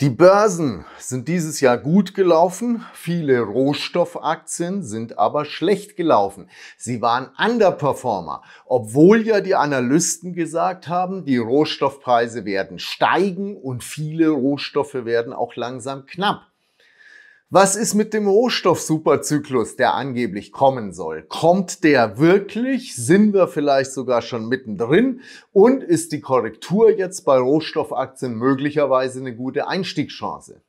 Die Börsen sind dieses Jahr gut gelaufen, viele Rohstoffaktien sind aber schlecht gelaufen. Sie waren Underperformer, obwohl ja die Analysten gesagt haben, die Rohstoffpreise werden steigen und viele Rohstoffe werden auch langsam knapp. Was ist mit dem Rohstoffsuperzyklus, der angeblich kommen soll? Kommt der wirklich? Sind wir vielleicht sogar schon mittendrin? Und ist die Korrektur jetzt bei Rohstoffaktien möglicherweise eine gute Einstiegschance?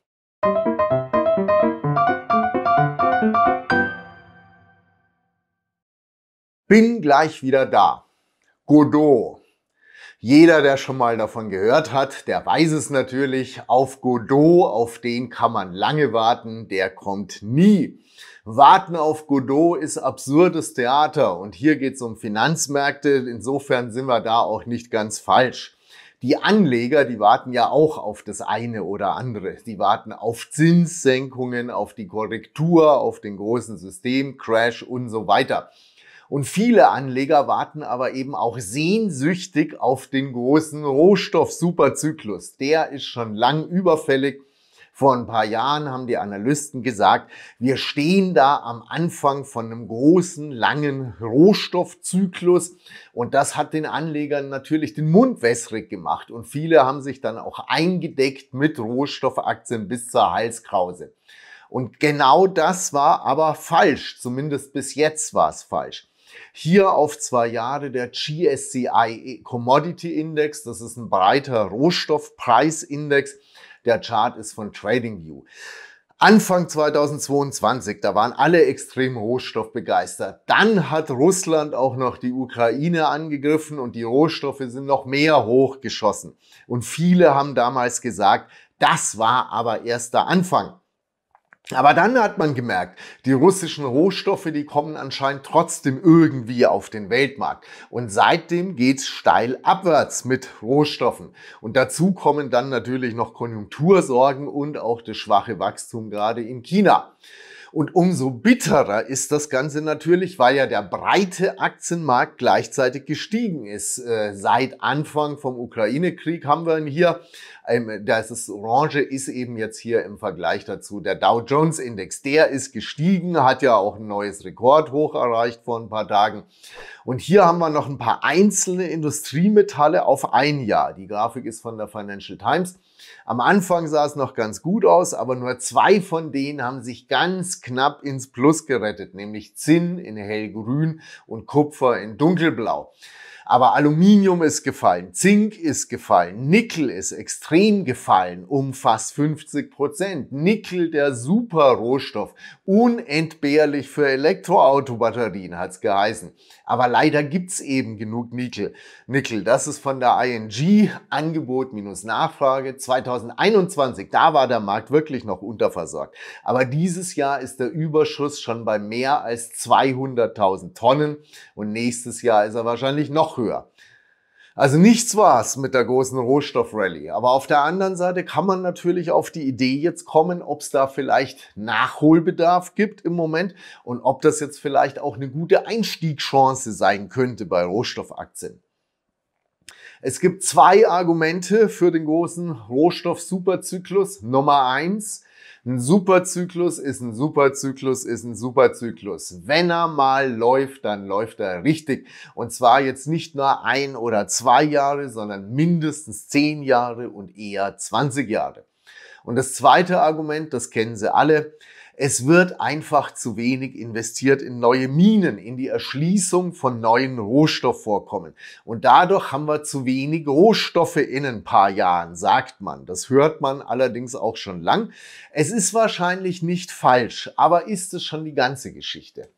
Bin gleich wieder da. Godot. Jeder, der schon mal davon gehört hat, der weiß es natürlich. Auf Godot, auf den kann man lange warten, der kommt nie. Warten auf Godot ist absurdes Theater und hier geht es um Finanzmärkte. Insofern sind wir da auch nicht ganz falsch. Die Anleger, die warten ja auch auf das eine oder andere. Die warten auf Zinssenkungen, auf die Korrektur, auf den großen Systemcrash und so weiter. Und viele Anleger warten aber eben auch sehnsüchtig auf den großen Rohstoff-Superzyklus. Der ist schon lang überfällig. Vor ein paar Jahren haben die Analysten gesagt, wir stehen da am Anfang von einem großen, langen Rohstoffzyklus und das hat den Anlegern natürlich den Mund wässrig gemacht und viele haben sich dann auch eingedeckt mit Rohstoffaktien bis zur Halskrause. Und genau das war aber falsch, zumindest bis jetzt war es falsch. Hier auf zwei Jahre der GSCI Commodity Index, das ist ein breiter Rohstoffpreisindex. Der Chart ist von TradingView. Anfang 2022, da waren alle extrem rohstoffbegeistert. Dann hat Russland auch noch die Ukraine angegriffen und die Rohstoffe sind noch mehr hochgeschossen. Und viele haben damals gesagt, das war aber erst der Anfang. Aber dann hat man gemerkt, die russischen Rohstoffe, die kommen anscheinend trotzdem irgendwie auf den Weltmarkt. Und seitdem geht's steil abwärts mit Rohstoffen. Und dazu kommen dann natürlich noch Konjunktursorgen und auch das schwache Wachstum gerade in China. Und umso bitterer ist das Ganze natürlich, weil ja der breite Aktienmarkt gleichzeitig gestiegen ist. Äh, seit Anfang vom Ukraine-Krieg haben wir ihn hier. Ähm, das Orange ist eben jetzt hier im Vergleich dazu der Dow Jones Index. Der ist gestiegen, hat ja auch ein neues Rekordhoch erreicht vor ein paar Tagen. Und hier haben wir noch ein paar einzelne Industriemetalle auf ein Jahr. Die Grafik ist von der Financial Times. Am Anfang sah es noch ganz gut aus, aber nur zwei von denen haben sich ganz knapp ins Plus gerettet, nämlich Zinn in hellgrün und Kupfer in dunkelblau. Aber Aluminium ist gefallen, Zink ist gefallen, Nickel ist extrem gefallen, um fast 50 Prozent. Nickel, der Super-Rohstoff, unentbehrlich für Elektroautobatterien, hat's geheißen. Aber leider gibt's eben genug Nickel. Nickel, das ist von der ING, Angebot minus Nachfrage, 2021, da war der Markt wirklich noch unterversorgt. Aber dieses Jahr ist der Überschuss schon bei mehr als 200.000 Tonnen und nächstes Jahr ist er wahrscheinlich noch höher. Also nichts war's mit der großen Rohstoffrallye. Aber auf der anderen Seite kann man natürlich auf die Idee jetzt kommen, ob es da vielleicht Nachholbedarf gibt im Moment und ob das jetzt vielleicht auch eine gute Einstiegschance sein könnte bei Rohstoffaktien. Es gibt zwei Argumente für den großen Rohstoff-Superzyklus. Nummer eins, ein Superzyklus ist ein Superzyklus ist ein Superzyklus. Wenn er mal läuft, dann läuft er richtig. Und zwar jetzt nicht nur ein oder zwei Jahre, sondern mindestens zehn Jahre und eher 20 Jahre. Und das zweite Argument, das kennen Sie alle, es wird einfach zu wenig investiert in neue Minen, in die Erschließung von neuen Rohstoffvorkommen. Und dadurch haben wir zu wenig Rohstoffe in ein paar Jahren, sagt man. Das hört man allerdings auch schon lang. Es ist wahrscheinlich nicht falsch, aber ist es schon die ganze Geschichte?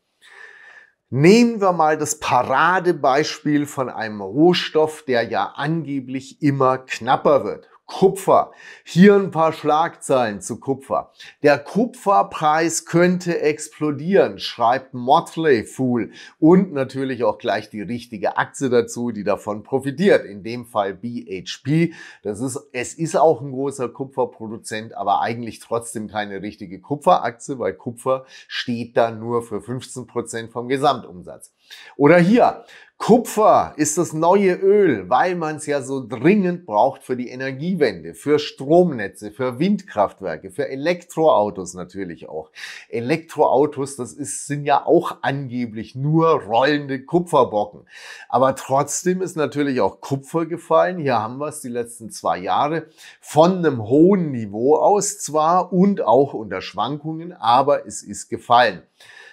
Nehmen wir mal das Paradebeispiel von einem Rohstoff, der ja angeblich immer knapper wird. Kupfer. Hier ein paar Schlagzeilen zu Kupfer. Der Kupferpreis könnte explodieren, schreibt Motley Fool. Und natürlich auch gleich die richtige Aktie dazu, die davon profitiert. In dem Fall BHP. Das ist, es ist auch ein großer Kupferproduzent, aber eigentlich trotzdem keine richtige Kupferaktie, weil Kupfer steht da nur für 15 Prozent vom Gesamtumsatz. Oder hier, Kupfer ist das neue Öl, weil man es ja so dringend braucht für die Energiewende, für Stromnetze, für Windkraftwerke, für Elektroautos natürlich auch. Elektroautos, das ist, sind ja auch angeblich nur rollende Kupferbocken. Aber trotzdem ist natürlich auch Kupfer gefallen. Hier haben wir es die letzten zwei Jahre von einem hohen Niveau aus zwar und auch unter Schwankungen, aber es ist gefallen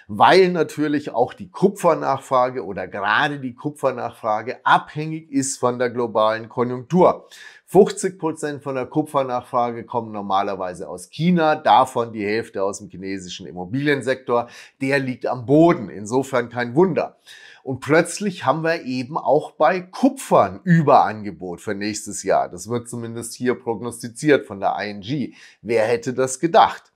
weil natürlich auch die Kupfernachfrage oder gerade die Kupfernachfrage abhängig ist von der globalen Konjunktur. 50 Prozent von der Kupfernachfrage kommen normalerweise aus China, davon die Hälfte aus dem chinesischen Immobiliensektor. Der liegt am Boden, insofern kein Wunder. Und plötzlich haben wir eben auch bei Kupfern Überangebot für nächstes Jahr. Das wird zumindest hier prognostiziert von der ING. Wer hätte das gedacht?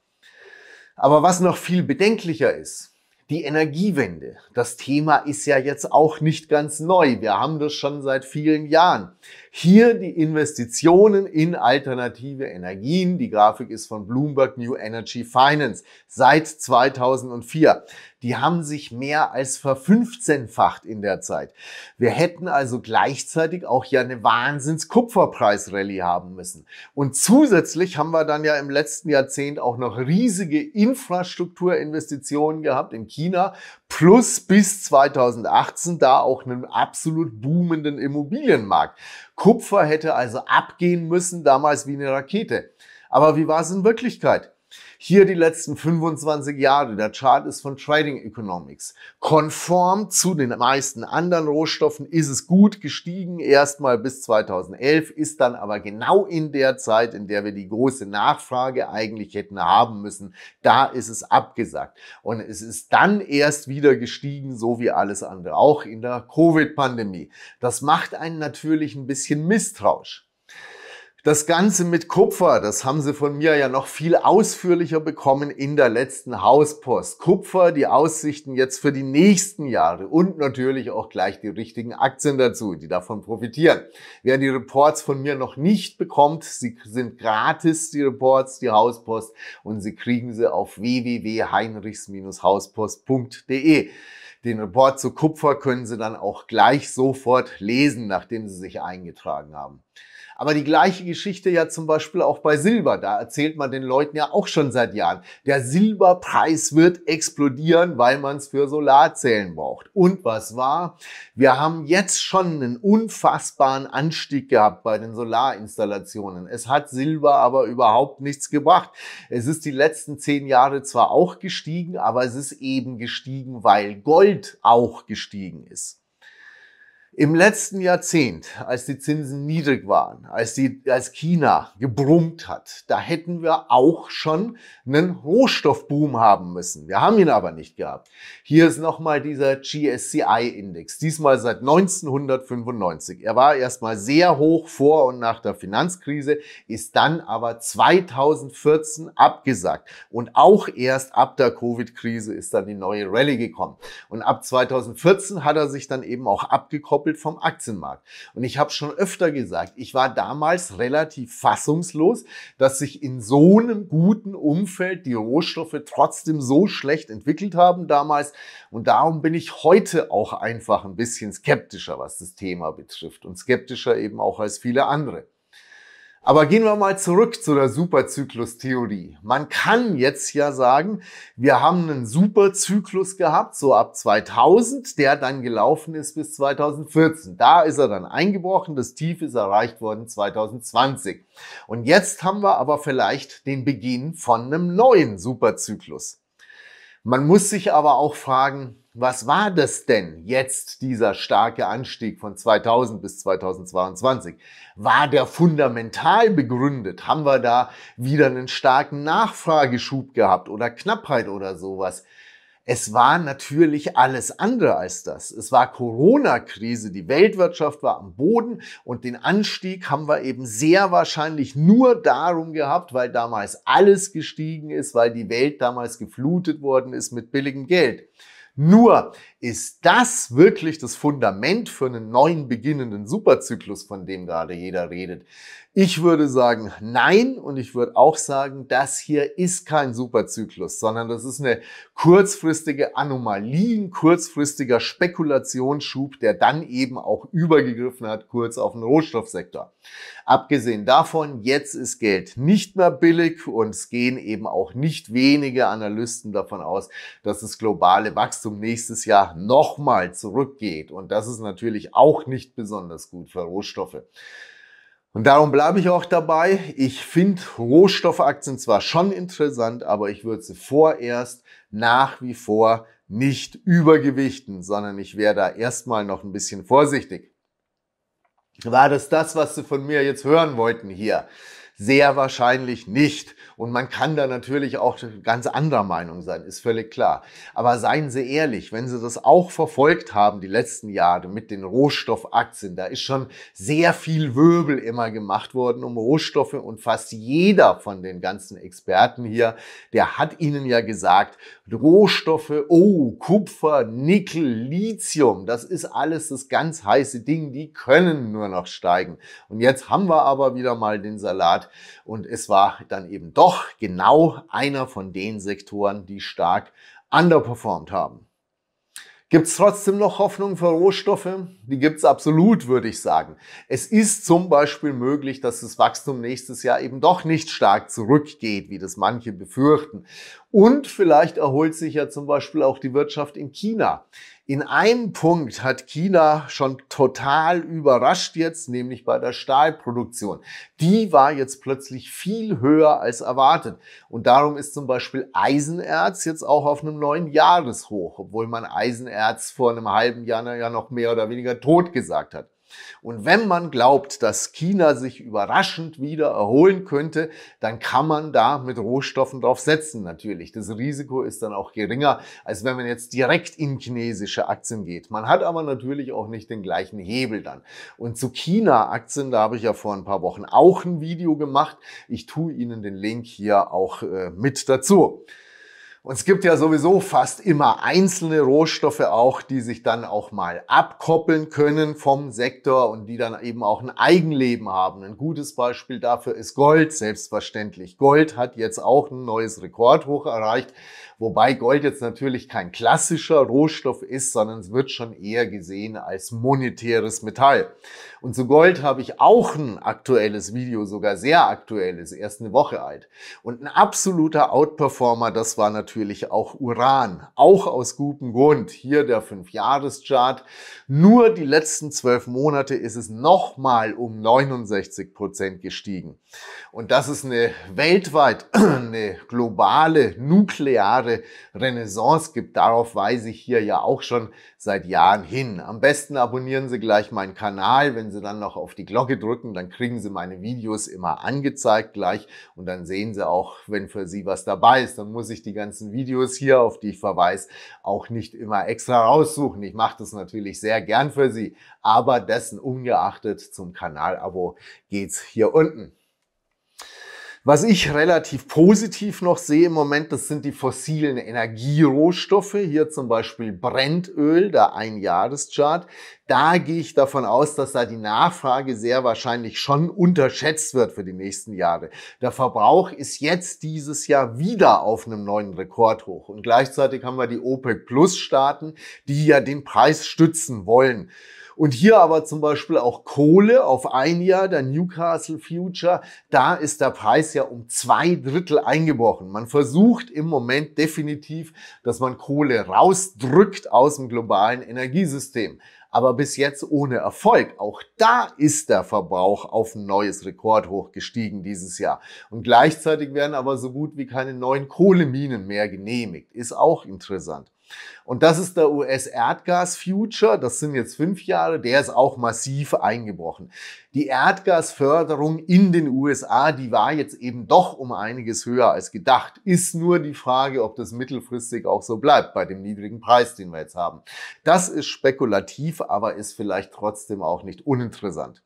Aber was noch viel bedenklicher ist, die Energiewende. Das Thema ist ja jetzt auch nicht ganz neu. Wir haben das schon seit vielen Jahren. Hier die Investitionen in alternative Energien. Die Grafik ist von Bloomberg New Energy Finance seit 2004. Die haben sich mehr als verfünfzehnfacht in der Zeit. Wir hätten also gleichzeitig auch ja eine Wahnsinns-Kupferpreis-Rallye haben müssen. Und zusätzlich haben wir dann ja im letzten Jahrzehnt auch noch riesige Infrastrukturinvestitionen gehabt in China, plus bis 2018 da auch einen absolut boomenden Immobilienmarkt. Kupfer hätte also abgehen müssen, damals wie eine Rakete. Aber wie war es in Wirklichkeit? Hier die letzten 25 Jahre. Der Chart ist von Trading Economics. Konform zu den meisten anderen Rohstoffen ist es gut gestiegen, erstmal bis 2011, ist dann aber genau in der Zeit, in der wir die große Nachfrage eigentlich hätten haben müssen, da ist es abgesagt. Und es ist dann erst wieder gestiegen, so wie alles andere, auch in der Covid-Pandemie. Das macht einen natürlich ein bisschen misstrauisch. Das Ganze mit Kupfer, das haben Sie von mir ja noch viel ausführlicher bekommen in der letzten Hauspost. Kupfer, die Aussichten jetzt für die nächsten Jahre und natürlich auch gleich die richtigen Aktien dazu, die davon profitieren. Wer die Reports von mir noch nicht bekommt, sie sind gratis, die Reports, die Hauspost und Sie kriegen sie auf www.heinrichs-hauspost.de. Den Report zu Kupfer können Sie dann auch gleich sofort lesen, nachdem Sie sich eingetragen haben. Aber die gleiche Geschichte ja zum Beispiel auch bei Silber. Da erzählt man den Leuten ja auch schon seit Jahren. Der Silberpreis wird explodieren, weil man es für Solarzellen braucht. Und was war? Wir haben jetzt schon einen unfassbaren Anstieg gehabt bei den Solarinstallationen. Es hat Silber aber überhaupt nichts gebracht. Es ist die letzten zehn Jahre zwar auch gestiegen, aber es ist eben gestiegen, weil Gold auch gestiegen ist. Im letzten Jahrzehnt, als die Zinsen niedrig waren, als, die, als China gebrummt hat, da hätten wir auch schon einen Rohstoffboom haben müssen. Wir haben ihn aber nicht gehabt. Hier ist nochmal dieser GSCI-Index, diesmal seit 1995. Er war erstmal sehr hoch vor und nach der Finanzkrise, ist dann aber 2014 abgesagt. Und auch erst ab der Covid-Krise ist dann die neue Rallye gekommen. Und ab 2014 hat er sich dann eben auch abgekoppelt Abbild vom Aktienmarkt. Und ich habe schon öfter gesagt, ich war damals relativ fassungslos, dass sich in so einem guten Umfeld die Rohstoffe trotzdem so schlecht entwickelt haben damals. Und darum bin ich heute auch einfach ein bisschen skeptischer, was das Thema betrifft und skeptischer eben auch als viele andere. Aber gehen wir mal zurück zu der Superzyklus-Theorie. Man kann jetzt ja sagen, wir haben einen Superzyklus gehabt, so ab 2000, der dann gelaufen ist bis 2014. Da ist er dann eingebrochen, das Tief ist erreicht worden 2020. Und jetzt haben wir aber vielleicht den Beginn von einem neuen Superzyklus. Man muss sich aber auch fragen, was war das denn jetzt, dieser starke Anstieg von 2000 bis 2022? War der fundamental begründet? Haben wir da wieder einen starken Nachfrageschub gehabt oder Knappheit oder sowas? Es war natürlich alles andere als das. Es war Corona-Krise, die Weltwirtschaft war am Boden und den Anstieg haben wir eben sehr wahrscheinlich nur darum gehabt, weil damals alles gestiegen ist, weil die Welt damals geflutet worden ist mit billigem Geld. Nur ist das wirklich das Fundament für einen neuen beginnenden Superzyklus, von dem gerade jeder redet? Ich würde sagen, nein. Und ich würde auch sagen, das hier ist kein Superzyklus, sondern das ist eine kurzfristige Anomalie, ein kurzfristiger Spekulationsschub, der dann eben auch übergegriffen hat, kurz auf den Rohstoffsektor. Abgesehen davon, jetzt ist Geld nicht mehr billig und es gehen eben auch nicht wenige Analysten davon aus, dass das globale Wachstum nächstes Jahr nochmal zurückgeht. Und das ist natürlich auch nicht besonders gut für Rohstoffe. Und darum bleibe ich auch dabei. Ich finde Rohstoffaktien zwar schon interessant, aber ich würde sie vorerst nach wie vor nicht übergewichten, sondern ich wäre da erstmal noch ein bisschen vorsichtig. War das das, was Sie von mir jetzt hören wollten hier? Sehr wahrscheinlich nicht. Und man kann da natürlich auch ganz anderer Meinung sein, ist völlig klar. Aber seien Sie ehrlich, wenn Sie das auch verfolgt haben die letzten Jahre mit den Rohstoffaktien, da ist schon sehr viel Wirbel immer gemacht worden um Rohstoffe und fast jeder von den ganzen Experten hier, der hat Ihnen ja gesagt, Rohstoffe, oh, Kupfer, Nickel, Lithium, das ist alles das ganz heiße Ding, die können nur noch steigen. Und jetzt haben wir aber wieder mal den Salat und es war dann eben doch doch genau einer von den Sektoren, die stark underperformed haben. Gibt es trotzdem noch Hoffnung für Rohstoffe? Die gibt es absolut, würde ich sagen. Es ist zum Beispiel möglich, dass das Wachstum nächstes Jahr eben doch nicht stark zurückgeht, wie das manche befürchten. Und vielleicht erholt sich ja zum Beispiel auch die Wirtschaft in China. In einem Punkt hat China schon total überrascht jetzt, nämlich bei der Stahlproduktion. Die war jetzt plötzlich viel höher als erwartet. Und darum ist zum Beispiel Eisenerz jetzt auch auf einem neuen Jahreshoch, obwohl man Eisenerz vor einem halben Jahr ja noch mehr oder weniger tot gesagt hat. Und wenn man glaubt, dass China sich überraschend wieder erholen könnte, dann kann man da mit Rohstoffen drauf setzen natürlich. Das Risiko ist dann auch geringer, als wenn man jetzt direkt in chinesische Aktien geht. Man hat aber natürlich auch nicht den gleichen Hebel dann. Und zu China-Aktien, da habe ich ja vor ein paar Wochen auch ein Video gemacht. Ich tue Ihnen den Link hier auch äh, mit dazu. Und es gibt ja sowieso fast immer einzelne Rohstoffe auch, die sich dann auch mal abkoppeln können vom Sektor und die dann eben auch ein Eigenleben haben. Ein gutes Beispiel dafür ist Gold, selbstverständlich. Gold hat jetzt auch ein neues Rekordhoch erreicht, wobei Gold jetzt natürlich kein klassischer Rohstoff ist, sondern es wird schon eher gesehen als monetäres Metall. Und zu Gold habe ich auch ein aktuelles Video, sogar sehr aktuelles, erst eine Woche alt. Und ein absoluter Outperformer, das war natürlich natürlich auch Uran, auch aus gutem Grund. Hier der 5-Jahres-Chart. Nur die letzten zwölf Monate ist es nochmal um 69 Prozent gestiegen. Und das ist eine weltweit, eine globale, nukleare Renaissance gibt. Darauf weise ich hier ja auch schon seit Jahren hin. Am besten abonnieren Sie gleich meinen Kanal. Wenn Sie dann noch auf die Glocke drücken, dann kriegen Sie meine Videos immer angezeigt gleich und dann sehen Sie auch, wenn für Sie was dabei ist. Dann muss ich die ganzen ganzen Videos hier, auf die ich verweise, auch nicht immer extra raussuchen. Ich mache das natürlich sehr gern für Sie, aber dessen ungeachtet zum Kanalabo geht's hier unten. Was ich relativ positiv noch sehe im Moment, das sind die fossilen Energierohstoffe. Hier zum Beispiel Brennöl, der Einjahreschart. Da gehe ich davon aus, dass da die Nachfrage sehr wahrscheinlich schon unterschätzt wird für die nächsten Jahre. Der Verbrauch ist jetzt dieses Jahr wieder auf einem neuen Rekord hoch. Und gleichzeitig haben wir die OPEC Plus Staaten, die ja den Preis stützen wollen. Und hier aber zum Beispiel auch Kohle auf ein Jahr, der Newcastle Future, da ist der Preis ja um zwei Drittel eingebrochen. Man versucht im Moment definitiv, dass man Kohle rausdrückt aus dem globalen Energiesystem aber bis jetzt ohne Erfolg. Auch da ist der Verbrauch auf ein neues Rekordhoch gestiegen dieses Jahr. Und gleichzeitig werden aber so gut wie keine neuen Kohleminen mehr genehmigt. Ist auch interessant. Und das ist der US-Erdgas-Future. Das sind jetzt fünf Jahre. Der ist auch massiv eingebrochen. Die Erdgasförderung in den USA, die war jetzt eben doch um einiges höher als gedacht. Ist nur die Frage, ob das mittelfristig auch so bleibt bei dem niedrigen Preis, den wir jetzt haben. Das ist spekulativ, aber ist vielleicht trotzdem auch nicht uninteressant.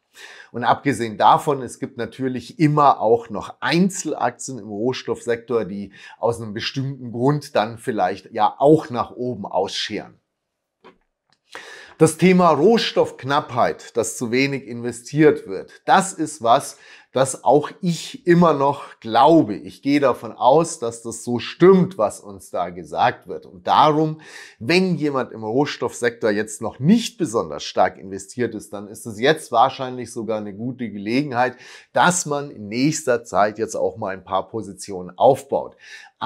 Und abgesehen davon, es gibt natürlich immer auch noch Einzelaktien im Rohstoffsektor, die aus einem bestimmten Grund dann vielleicht ja auch nach oben ausscheren. Das Thema Rohstoffknappheit, dass zu wenig investiert wird, das ist was, das auch ich immer noch glaube. Ich gehe davon aus, dass das so stimmt, was uns da gesagt wird. Und darum, wenn jemand im Rohstoffsektor jetzt noch nicht besonders stark investiert ist, dann ist es jetzt wahrscheinlich sogar eine gute Gelegenheit, dass man in nächster Zeit jetzt auch mal ein paar Positionen aufbaut.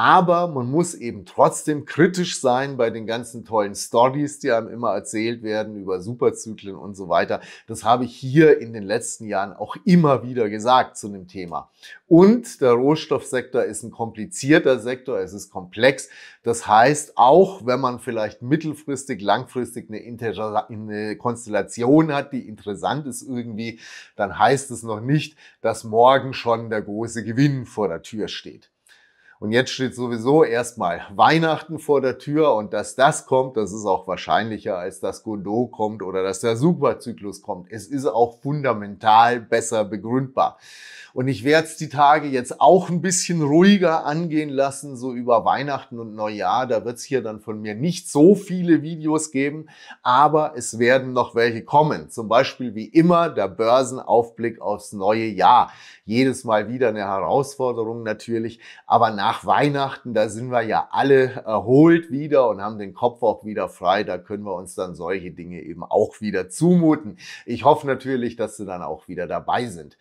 Aber man muss eben trotzdem kritisch sein bei den ganzen tollen Stories, die einem immer erzählt werden über Superzyklen und so weiter. Das habe ich hier in den letzten Jahren auch immer wieder gesagt zu dem Thema. Und der Rohstoffsektor ist ein komplizierter Sektor, es ist komplex. Das heißt, auch wenn man vielleicht mittelfristig, langfristig eine, eine Konstellation hat, die interessant ist irgendwie, dann heißt es noch nicht, dass morgen schon der große Gewinn vor der Tür steht. Und jetzt steht sowieso erstmal Weihnachten vor der Tür und dass das kommt, das ist auch wahrscheinlicher, als dass Godot kommt oder dass der Superzyklus kommt. Es ist auch fundamental besser begründbar. Und ich werde es die Tage jetzt auch ein bisschen ruhiger angehen lassen, so über Weihnachten und Neujahr. Da wird es hier dann von mir nicht so viele Videos geben, aber es werden noch welche kommen. Zum Beispiel wie immer der Börsenaufblick aufs neue Jahr. Jedes Mal wieder eine Herausforderung natürlich, aber nach nach Weihnachten, da sind wir ja alle erholt wieder und haben den Kopf auch wieder frei. Da können wir uns dann solche Dinge eben auch wieder zumuten. Ich hoffe natürlich, dass Sie dann auch wieder dabei sind.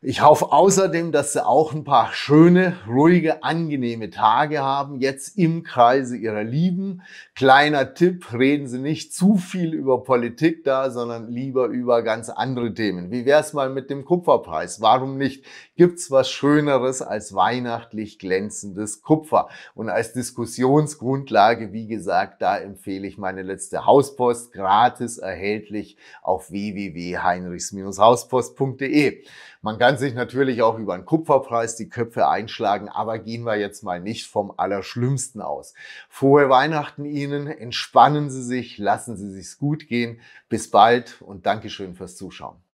Ich hoffe außerdem, dass Sie auch ein paar schöne, ruhige, angenehme Tage haben, jetzt im Kreise Ihrer Lieben. Kleiner Tipp, reden Sie nicht zu viel über Politik da, sondern lieber über ganz andere Themen. Wie wäre es mal mit dem Kupferpreis? Warum nicht? Gibt's was Schöneres als weihnachtlich glänzendes Kupfer? Und als Diskussionsgrundlage, wie gesagt, da empfehle ich meine letzte Hauspost gratis erhältlich auf www.heinrichs-hauspost.de. Man kann sich natürlich auch über einen Kupferpreis die Köpfe einschlagen, aber gehen wir jetzt mal nicht vom Allerschlimmsten aus. Frohe Weihnachten Ihnen, entspannen Sie sich, lassen Sie sich's gut gehen. Bis bald und Dankeschön fürs Zuschauen.